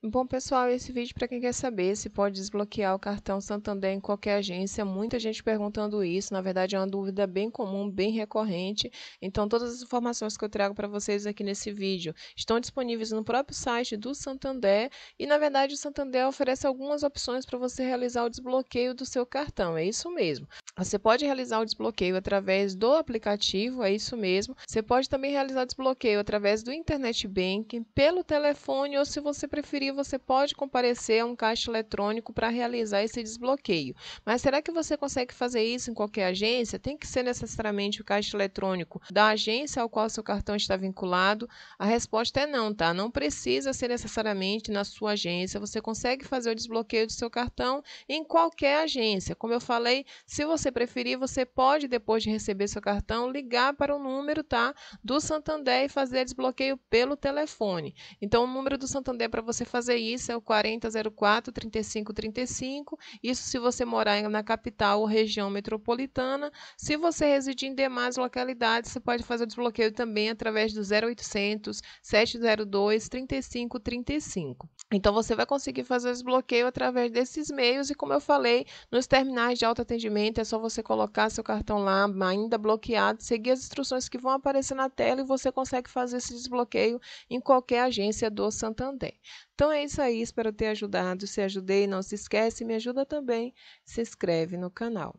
Bom, pessoal, esse vídeo para quem quer saber se pode desbloquear o cartão Santander em qualquer agência. Muita gente perguntando isso, na verdade é uma dúvida bem comum, bem recorrente. Então, todas as informações que eu trago para vocês aqui nesse vídeo estão disponíveis no próprio site do Santander e, na verdade, o Santander oferece algumas opções para você realizar o desbloqueio do seu cartão. É isso mesmo. Você pode realizar o desbloqueio através do aplicativo, é isso mesmo. Você pode também realizar o desbloqueio através do internet banking, pelo telefone ou se você preferir, você pode comparecer a um caixa eletrônico para realizar esse desbloqueio. Mas será que você consegue fazer isso em qualquer agência? Tem que ser necessariamente o caixa eletrônico da agência ao qual seu cartão está vinculado? A resposta é não, tá? Não precisa ser necessariamente na sua agência. Você consegue fazer o desbloqueio do seu cartão em qualquer agência. Como eu falei, se você você preferir, você pode, depois de receber seu cartão, ligar para o número tá, do Santander e fazer desbloqueio pelo telefone. Então, o número do Santander para você fazer isso é o 4004-3535. Isso se você morar na capital ou região metropolitana. Se você residir em demais localidades, você pode fazer o desbloqueio também através do 0800 702 3535. Então, você vai conseguir fazer o desbloqueio através desses meios e, como eu falei, nos terminais de autoatendimento é só você colocar seu cartão lá, ainda bloqueado, seguir as instruções que vão aparecer na tela e você consegue fazer esse desbloqueio em qualquer agência do Santander. Então é isso aí, espero ter ajudado. Se ajudei, não se esquece, me ajuda também, se inscreve no canal.